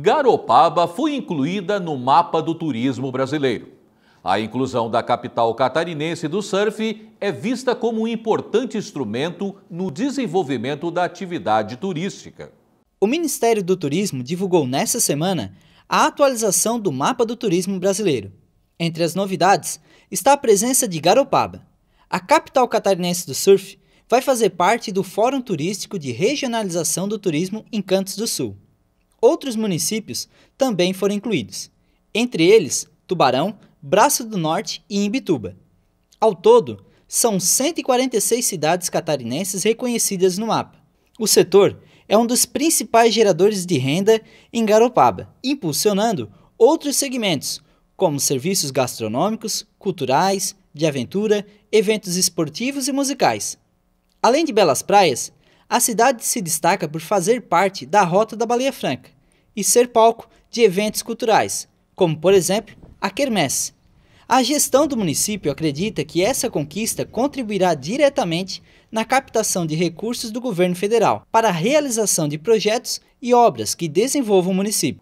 Garopaba foi incluída no mapa do turismo brasileiro. A inclusão da capital catarinense do surf é vista como um importante instrumento no desenvolvimento da atividade turística. O Ministério do Turismo divulgou nesta semana a atualização do mapa do turismo brasileiro. Entre as novidades está a presença de Garopaba. A capital catarinense do surf vai fazer parte do Fórum Turístico de Regionalização do Turismo em Cantos do Sul. Outros municípios também foram incluídos, entre eles Tubarão, Braço do Norte e Imbituba. Ao todo, são 146 cidades catarinenses reconhecidas no mapa. O setor é um dos principais geradores de renda em Garopaba, impulsionando outros segmentos, como serviços gastronômicos, culturais, de aventura, eventos esportivos e musicais. Além de belas praias, a cidade se destaca por fazer parte da Rota da Baleia Franca, e ser palco de eventos culturais, como por exemplo a Quermesse. A gestão do município acredita que essa conquista contribuirá diretamente na captação de recursos do governo federal para a realização de projetos e obras que desenvolvam o município.